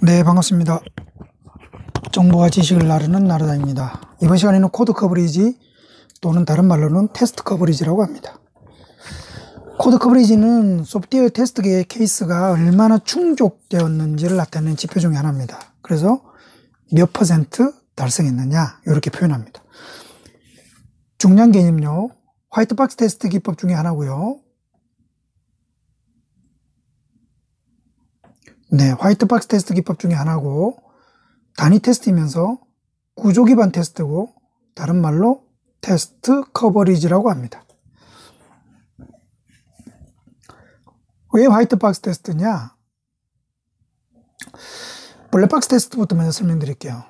네, 반갑습니다. 정보와 지식을 나르는 나르다입니다. 이번 시간에는 코드 커버리지 또는 다른 말로는 테스트 커버리지라고 합니다. 코드 커버리지는 소프트웨어 테스트계의 케이스가 얼마나 충족되었는지를 나타내는 지표 중의 하나입니다. 그래서 몇 퍼센트 달성했느냐 이렇게 표현합니다. 중요한 개념요. 화이트박스 테스트 기법 중의 하나고요. 네, 화이트박스 테스트 기법 중에 하나고 단위 테스트이면서 구조 기반 테스트고 다른 말로 테스트 커버리지라고 합니다. 왜 화이트박스 테스트냐? 블랙박스 테스트부터 먼저 설명드릴게요.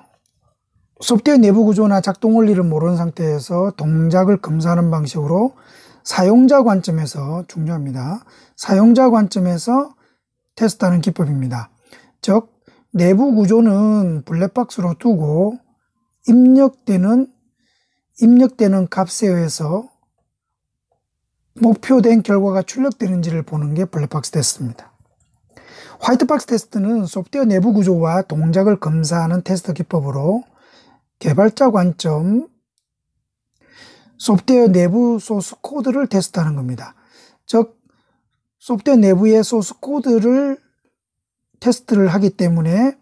소프트웨어 내부 구조나 작동 원리를 모르는 상태에서 동작을 검사하는 방식으로 사용자 관점에서 중요합니다. 사용자 관점에서 테스트하는 기법입니다. 즉, 내부 구조는 블랙박스로 두고 입력되는 입력되는 값에 의해서 목표된 결과가 출력되는지를 보는 게 블랙박스 테스트입니다. 화이트박스 테스트는 소프트웨어 내부 구조와 동작을 검사하는 테스트 기법으로 개발자 관점 소프트웨어 내부 소스 코드를 테스트하는 겁니다. 즉 소프트웨어 내부의 소스 코드를 테스트를 하기 때문에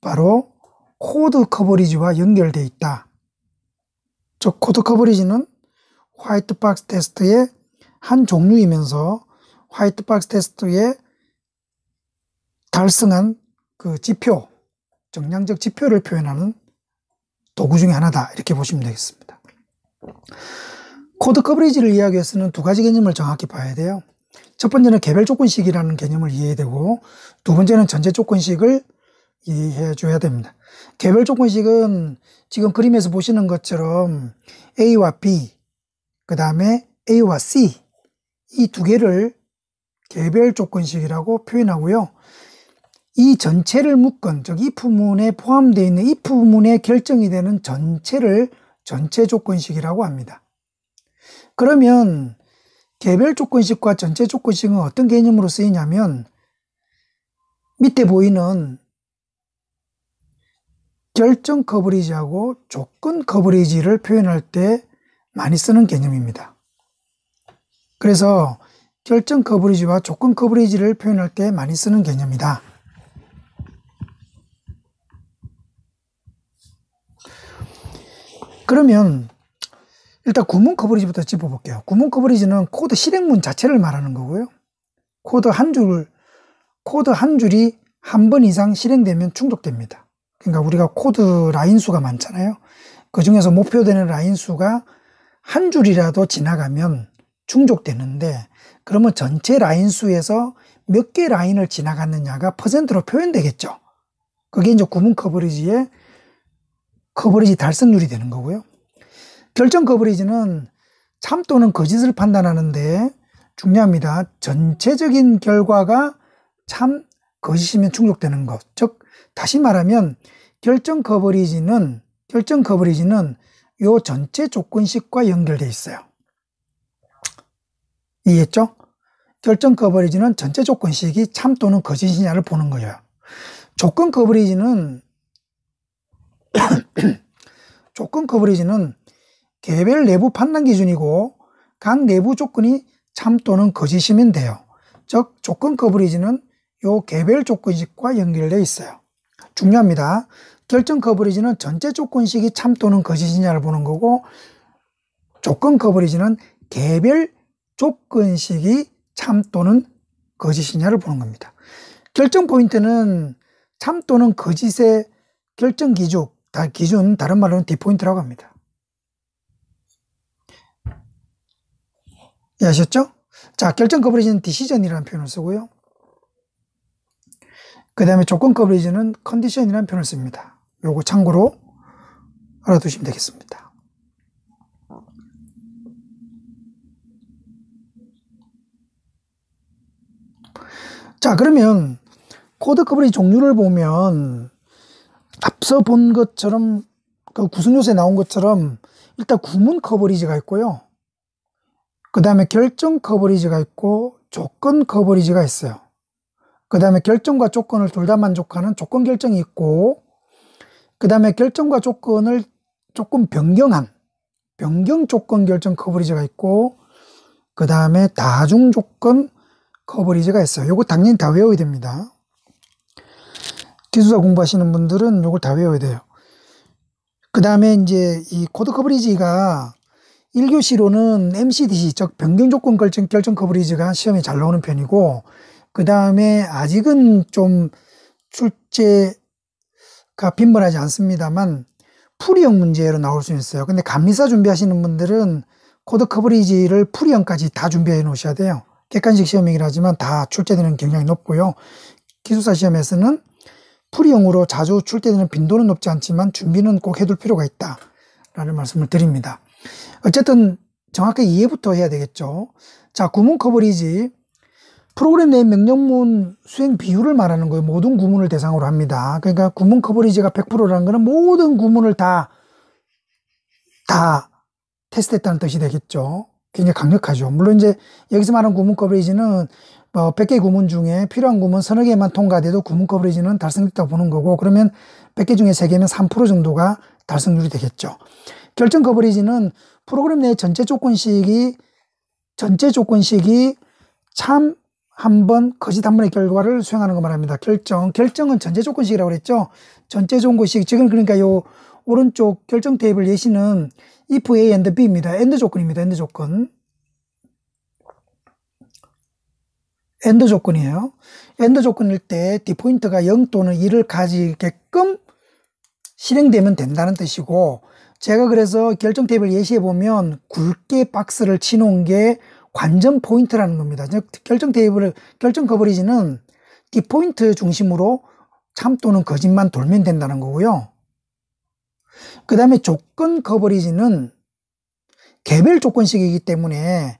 바로 코드 커버리지와 연결되어 있다. 즉 코드 커버리지는 화이트박스 테스트의 한 종류이면서 화이트박스 테스트의 달성한 그 지표, 정량적 지표를 표현하는 도구 중의 하나다 이렇게 보시면 되겠습니다. 코드 커버리지를 이야기해서는 두 가지 개념을 정확히 봐야 돼요. 첫 번째는 개별 조건식이라는 개념을 이해해야 되고 두 번째는 전제 조건식을 이해해 줘야 됩니다. 개별 조건식은 지금 그림에서 보시는 것처럼 A와 B, 그 다음에 A와 C 이 두 개를 개별 조건식이라고 표현하고요. 이 전체를 묶은, 즉 이부문에 포함되어 있는 이부문에 결정이 되는 전체를 전체 조건식이라고 합니다. 그러면 개별 조건식과 전체 조건식은 어떤 개념으로 쓰이냐면 밑에 보이는 결정 커버리지하고 조건 커버리지를 표현할 때 많이 쓰는 개념입니다. 그래서 결정 커버리지와 조건 커버리지를 표현할 때 많이 쓰는 개념이다. 그러면 일단 구문 커버리지부터 짚어볼게요. 구문 커버리지는 코드 실행문 자체를 말하는 거고요. 코드 한 줄, 코드 한 줄이 한 번 이상 실행되면 충족됩니다. 그러니까 우리가 코드 라인 수가 많잖아요. 그 중에서 목표되는 라인 수가 한 줄이라도 지나가면 충족되는데 그러면 전체 라인 수에서 몇 개 라인을 지나갔느냐가 퍼센트로 표현되겠죠. 그게 이제 구문 커버리지의 커버리지 달성률이 되는 거고요. 결정 커버리지는 참 또는 거짓을 판단하는데 중요합니다. 전체적인 결과가 참 거짓이면 충족되는 것. 즉, 다시 말하면 결정 커버리지는 결정 커버리지는 요 전체 조건식과 연결되어 있어요. 이해했죠? 결정 커버리지는 전체 조건식이 참 또는 거짓이냐를 보는 거예요. 조건 커버리지는 조건 커버리지는 개별 내부 판단 기준이고 각 내부 조건이 참 또는 거짓이면 돼요. 즉 조건 커버리지는 요 개별 조건식과 연결되어 있어요. 중요합니다. 결정 커버리지는 전체 조건식이 참 또는 거짓이냐를 보는 거고 조건 커버리지는 개별 조건식이 참 또는 거짓이냐를 보는 겁니다. 결정 포인트는 참 또는 거짓의 결정 기준, 기준 다른 말로는 디포인트라고 합니다. 이해하셨죠? 네, 자, 결정 커버리지는 디시전이라는 표현을 쓰고요. 그 다음에 조건 커버리지는 컨디션이라는 표현을 씁니다. 요거 참고로 알아두시면 되겠습니다. 자, 그러면 코드 커버리지 종류를 보면 앞서 본 것처럼 그 구성 요소에 나온 것처럼 일단 구문 커버리지가 있고요. 그 다음에 결정 커버리지가 있고 조건 커버리지가 있어요. 그 다음에 결정과 조건을 둘 다 만족하는 조건 결정이 있고 그 다음에 결정과 조건을 조금 변경한 변경 조건 결정 커버리지가 있고 그 다음에 다중 조건 커버리지가 있어요. 이거 당연히 다 외워야 됩니다. 기술사 공부하시는 분들은 이걸다 외워야 돼요. 그 다음에 이제 이 코드 커버리지가 1교시로는 MCDC, 즉 변경조건 결정, 결정 커버리지가 시험에 잘 나오는 편이고 그 다음에 아직은 좀 출제가 빈번하지 않습니다만 풀이형 문제로 나올 수 있어요. 근데 감리사 준비하시는 분들은 코드 커버리지를 풀이형까지 다 준비해 놓으셔야 돼요. 객관식 시험이긴 하지만 다 출제되는 경향이 높고요. 기숙사 시험에서는 풀이형으로 자주 출제되는 빈도는 높지 않지만 준비는 꼭 해둘 필요가 있다. 라는 말씀을 드립니다. 어쨌든 정확하게 이해부터 해야 되겠죠. 자, 구문 커버리지. 프로그램 내 명령문 수행 비율을 말하는 거예요. 모든 구문을 대상으로 합니다. 그러니까 구문 커버리지가 100%라는 거는 모든 구문을 다, 다 테스트했다는 뜻이 되겠죠. 굉장히 강력하죠. 물론 이제 여기서 말하는 구문 커버리지는 어, 뭐 100개 구문 중에 필요한 구문 서너 개만 통과돼도 구문 커버리지는 달성됐다고 보는 거고 그러면 100개 중에 3개면 3% 정도가 달성률이 되겠죠. 결정 커버리지는 프로그램 내 전체 조건식이 전체 조건식이 참 한번 거짓 한 번의 결과를 수행하는 거 말합니다. 결정 결정은 전체 조건식이라고 그랬죠. 전체 조건식 지금 그러니까 요 오른쪽 결정 테이블 예시는 if a and b입니다. and 조건입니다. and 조건. and 조건이에요. and 조건일 때 디포인트가 0 또는 1을 가지게끔 실행되면 된다는 뜻이고 제가 그래서 결정 테이블 예시해 보면 굵게 박스를 치놓은 게 관전 포인트라는 겁니다. 즉 결정 테이블 을 결정 커버리지는 디포인트 중심으로 참 또는 거짓만 돌면 된다는 거고요. 그 다음에 조건 커버리지는 개별 조건식이기 때문에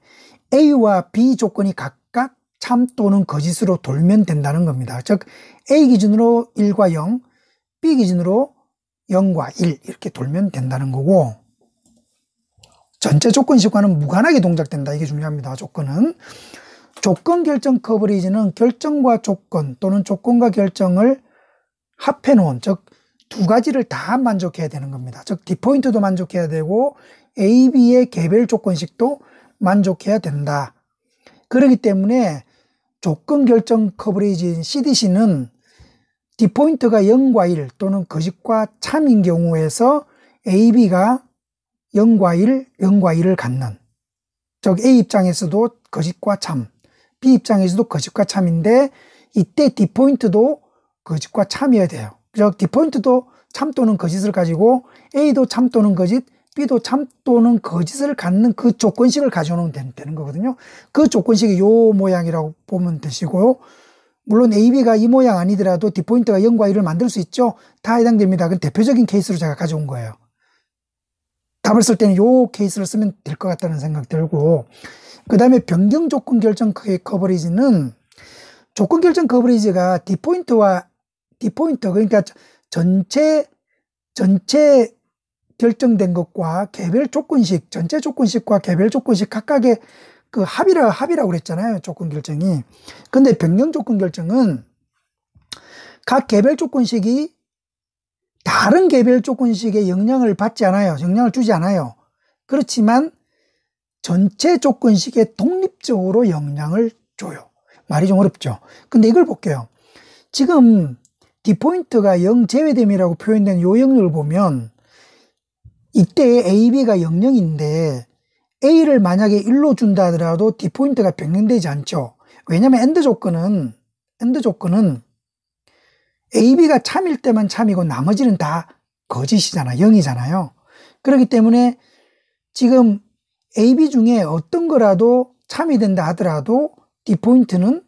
A와 B 조건이 각각 참 또는 거짓으로 돌면 된다는 겁니다. 즉 A 기준으로 1과 0, B 기준으로 0과 1 이렇게 돌면 된다는 거고 전체 조건식과는 무관하게 동작된다 이게 중요합니다 조건은 조건 결정 커버리지는 결정과 조건 또는 조건과 결정을 합해 놓은 즉 두 가지를 다 만족해야 되는 겁니다 즉 디포인트도 만족해야 되고 A, B의 개별 조건식도 만족해야 된다 그렇기 때문에 조건 결정 커버리지 CDC는 D포인트가 0과 1 또는 거짓과 참인 경우에서 AB가 0과 1, 0과 1을 갖는 즉 A 입장에서도 거짓과 참, B 입장에서도 거짓과 참인데 이때 D포인트도 거짓과 참이어야 돼요. 즉 D포인트도 참 또는 거짓을 가지고 A도 참 또는 거짓, B도 참 또는 거짓을 갖는 그 조건식을 가져오면 되는 거거든요. 그 조건식이 요 모양이라고 보면 되시고요. 물론 AB가 이 모양 아니더라도 디포인트가 0과 1을 만들 수 있죠. 다 해당됩니다. 그 대표적인 케이스로 제가 가져온 거예요. 답을 쓸 때는 요 케이스를 쓰면 될 것 같다는 생각 들고 그 다음에 변경 조건 결정 커버리지는 조건 결정 커버리지가 디포인트와 디포인트 그러니까 전체 전체 결정된 것과 개별 조건식 전체 조건식과 개별 조건식 각각의 그합의를 합의라고 그랬잖아요. 조건 결정이. 근데 변경 조건 결정은 각 개별 조건식이 다른 개별 조건식의 영향을 받지 않아요. 영향을 주지 않아요. 그렇지만 전체 조건식에 독립적으로 영향을 줘요. 말이 좀 어렵죠. 근데 이걸 볼게요. 지금 디포인트가 0 제외됨이라고 표현된 요 영역을 보면 이때 AB가 00인데 A를 만약에 1로 준다 하더라도 D포인트가 변경되지 않죠. 왜냐면 엔드 조건은, 엔드 조건은 AB가 참일 때만 참이고 나머지는 다 거짓이잖아. 0이잖아요. 그렇기 때문에 지금 AB 중에 어떤 거라도 참이 된다 하더라도 D포인트는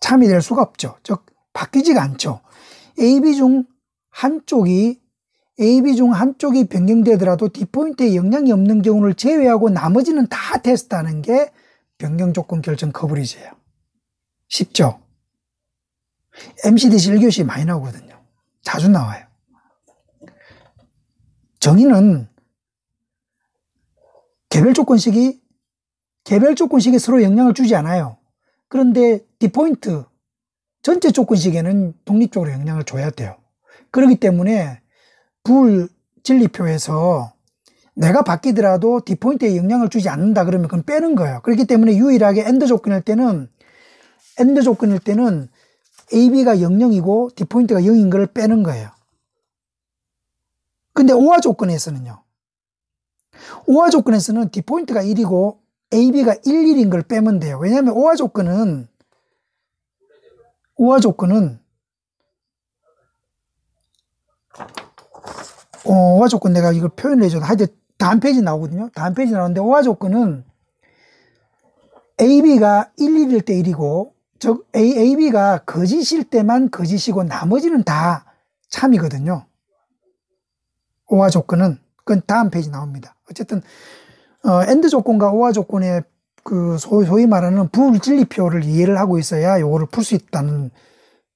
참이 될 수가 없죠. 즉, 바뀌지가 않죠. AB 중 한쪽이 AB 중 한쪽이 변경되더라도 디포인트에 영향이 없는 경우를 제외하고 나머지는 다 테스트하는 게 변경 조건 결정 커버리지예요. 쉽죠? MCDC 1교시 많이 나오거든요. 자주 나와요. 정의는 개별 조건식이 개별 조건식이 서로 영향을 주지 않아요. 그런데 디포인트 전체 조건식에는 독립적으로 영향을 줘야 돼요. 그렇기 때문에 불 진리표에서 내가 바뀌더라도 디포인트에 영향을 주지 않는다 그러면 그건 빼는 거예요. 그렇기 때문에 유일하게 엔드 조건일 때는 엔드 조건일 때는 AB가 00이고 디포인트가 0인 걸 빼는 거예요. 근데 o 화 조건에서는요. 오화 조건에서는 디포인트가 1이고 AB가 1, 1인 걸 빼면 돼요. 왜냐하면 o 화 조건은 오화 조건은 오화 조건 내가 이걸 표현을 해줘도 하여튼 다음 페이지 나오거든요. 다음 페이지 나오는데 오화 조건은 AB가 1, 1일 때 1이고 즉 AAB가 거짓일 때만 거짓이고 나머지는 다 참이거든요. 오화 조건은 그건 다음 페이지 나옵니다. 어쨌든 어, 엔드 조건과 오화 조건의 그 소위 말하는 부울진리표를 이해를 하고 있어야 요거를 풀 수 있다는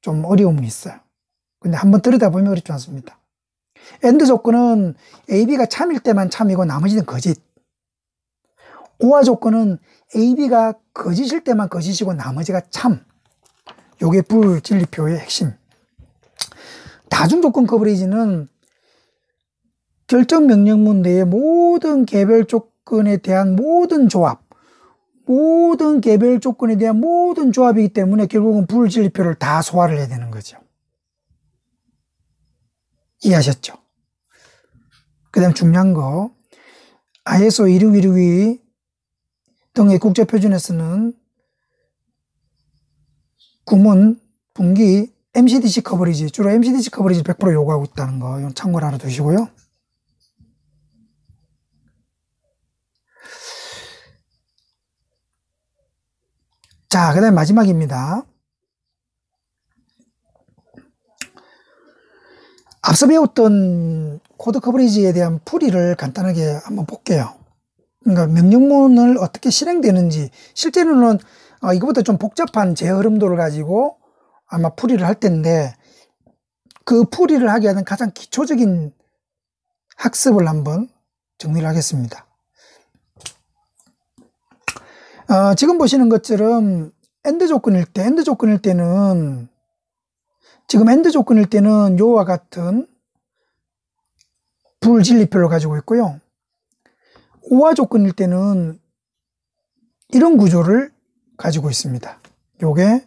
좀 어려움이 있어요. 근데 한번 들여다보면 어렵지 않습니다. 엔드 조건은 AB가 참일 때만 참이고 나머지는 거짓. 오화 조건은 AB가 거짓일 때만 거짓이고 나머지가 참. 요게 불진리표의 핵심. 다중 조건 커버리지는 결정 명령문 내에 모든 개별 조건에 대한 모든 조합, 모든 개별 조건에 대한 모든 조합이기 때문에 결국은 불진리표를 다 소화를 해야 되는 거죠. 이해하셨죠? 그 다음 중요한 거 ISO 2616이 등의 국제표준에서는 구문, 분기, MCDC 커버리지 주로 MCDC 커버리지 100% 요구하고 있다는 거 참고를 알아두시고요 자, 그 다음에 마지막입니다. 앞서 배웠던 코드 커버리지에 대한 풀이를 간단하게 한번 볼게요. 그러니까 명령문을 어떻게 실행되는지 실제로는 어, 이거보다 좀 복잡한 재흐름도를 가지고 아마 풀이를 할 텐데 그 풀이를 하게 하는 가장 기초적인 학습을 한번 정리를 하겠습니다. 어, 지금 보시는 것처럼 엔드 조건일 때, 엔드 조건일 때는 지금 엔드 조건일 때는 요와 같은 불진리표를 가지고 있고요. 오화 조건일 때는 이런 구조를 가지고 있습니다. 요게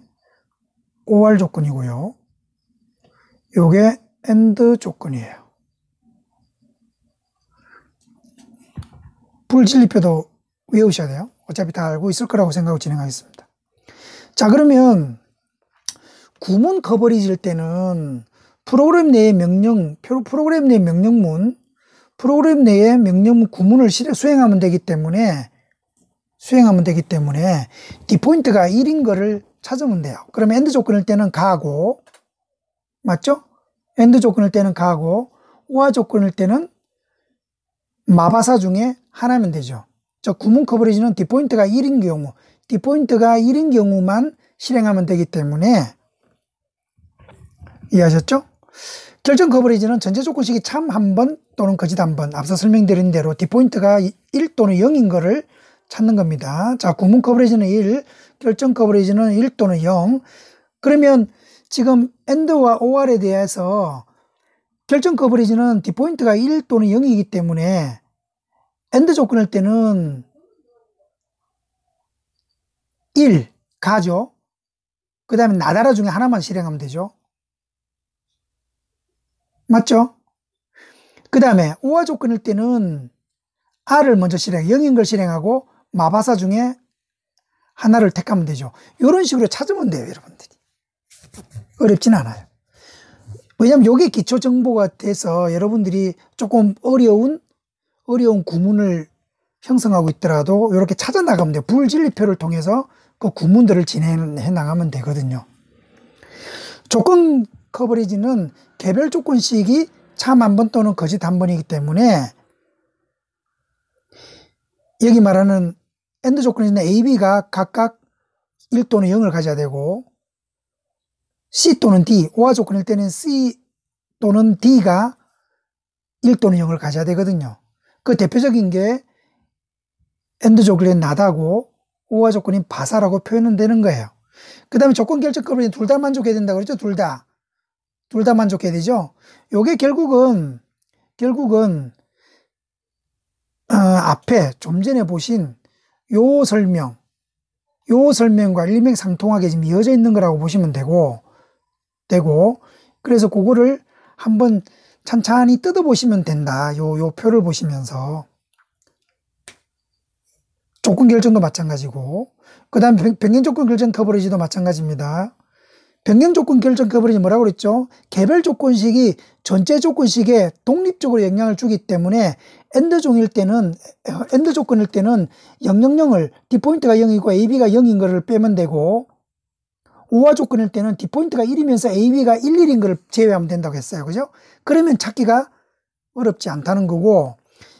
오 r 조건이고요. 요게 엔드 조건이에요. 불진리표도 외우셔야 돼요. 어차피 다 알고 있을 거라고 생각하고 진행하겠습니다. 자 그러면 구문 커버리지일 때는 프로그램 내의 명령, 프로그램 내 명령문, 프로그램 내의 명령문 구문을 실행, 수행하면 되기 때문에 수행하면 되기 때문에 디포인트가 1인 거를 찾으면 돼요. 그럼 엔드 조건일 때는 가고 맞죠? 엔드 조건일 때는 가고 오화 조건일 때는 마바사 중에 하나면 되죠. 저 구문 커버리지는 디포인트가 1인 경우 디포인트가 1인 경우만 실행하면 되기 때문에 이해하셨죠? 결정 커버리지는 전제 조건식이 참 한 번 또는 거짓 한 번 앞서 설명드린 대로 디포인트가 1 또는 0인 거를 찾는 겁니다. 자, 구문 커버리지는 1, 결정 커버리지는 1 또는 0. 그러면 지금 AND와 OR에 대해서 결정 커버리지는 디포인트가 1 또는 0이기 때문에 AND 조건일 때는 1, 가죠. 그 다음에 나다라 중에 하나만 실행하면 되죠. 맞죠? 그 다음에 우화 조건일 때는 R을 먼저 실행, 영인걸 실행하고 마바사 중에 하나를 택하면 되죠. 이런 식으로 찾으면 돼요, 여러분들이. 어렵진 않아요. 왜냐면 하하 이게 기초 정보가 돼서 여러분들이 조금 어려운 어려운 구문을 형성하고 있더라도 이렇게 찾아 나가면 돼요. 불진리표를 통해서 그 구문들을 진행해 나가면 되거든요. 조건 커버리지는 개별 조건식이 참 한 번 또는 거짓 한 번이기 때문에 여기 말하는 엔드 조건이 있는 A, B가 각각 1 또는 0을 가져야 되고 C 또는 D, 오화 조건일 때는 C 또는 D가 1 또는 0을 가져야 되거든요. 그 대표적인 게 엔드 조건이 나다고 오화 조건이 바사라고 표현되는 거예요. 그 다음에 조건 결정 커버리는 둘 다 만족해야 된다고 그랬죠? 둘 다. 둘다 만족해야 되죠. 요게 결국은 결국은 어, 앞에 좀 전에 보신 요 설명 요 설명과 일맥상통하게 지금 이어져 있는 거라고 보시면 되고 되고 그래서 그거를 한번 찬찬히 뜯어 보시면 된다. 요요 표를 보시면서 조건 결정도 마찬가지고 그 다음 변경 조건 결정 커버리지도 마찬가지입니다. 변경 조건 결정 그버리지 뭐라고 그랬죠? 개별 조건식이 전체 조건식에 독립적으로 영향을 주기 때문에 엔드 종일 때는 엔드 조건일 때는 000을 디포인트가 0이고 ab가 0인 거를 빼면 되고 우화 조건일 때는 디포인트가 1이면서 ab가 11인 거를 제외하면 된다고 했어요. 그죠? 그러면 찾기가 어렵지 않다는 거고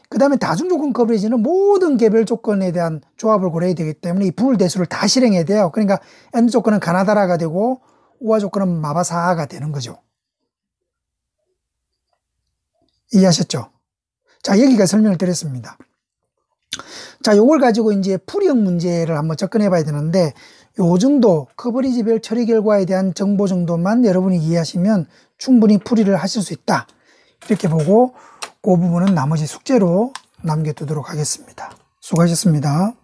그 다음에 다중 조건 커버리지는 모든 개별 조건에 대한 조합을 고려해야 되기 때문에 이 부불 대수를 다 실행해야 돼요. 그러니까 엔드 조건은 가나다라가 되고 우와 조건은 마바사가 되는 거죠. 이해하셨죠? 자, 여기가 설명을 드렸습니다. 자, 요걸 가지고 이제 풀이형 문제를 한번 접근해 봐야 되는데, 요 정도 커버리지별 처리 결과에 대한 정보 정도만 여러분이 이해하시면 충분히 풀이를 하실 수 있다. 이렇게 보고, 그 부분은 나머지 숙제로 남겨두도록 하겠습니다. 수고하셨습니다.